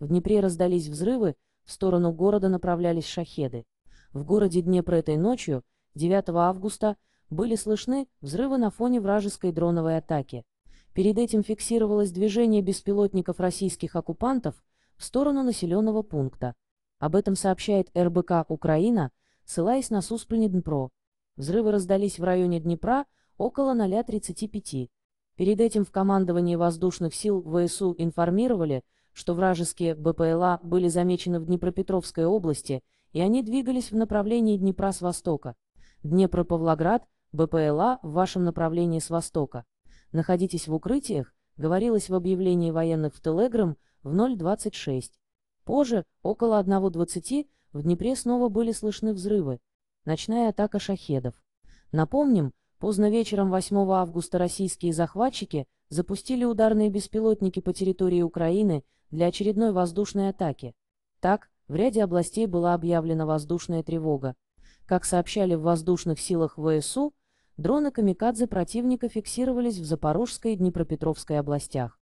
В Днепре раздались взрывы, в сторону города направлялись шахеды. В городе Днепр этой ночью, 9 августа, были слышны взрывы на фоне вражеской дроновой атаки. Перед этим фиксировалось движение беспилотников российских оккупантов в сторону населенного пункта. Об этом сообщает РБК «Украина», ссылаясь на Суспри Взрывы раздались в районе Днепра около 0.35. Перед этим в командовании воздушных сил ВСУ информировали, что вражеские БПЛА были замечены в Днепропетровской области, и они двигались в направлении Днепра с востока. Днепропавлоград, БПЛА в вашем направлении с востока. Находитесь в укрытиях, говорилось в объявлении военных в Телеграм в 0.26. Позже, около 1.20, в Днепре снова были слышны взрывы. Ночная атака шахедов. Напомним, поздно вечером 8 августа российские захватчики запустили ударные беспилотники по территории Украины для очередной воздушной атаки. Так, в ряде областей была объявлена воздушная тревога. Как сообщали в воздушных силах ВСУ, дроны «Камикадзе» противника фиксировались в Запорожской и Днепропетровской областях.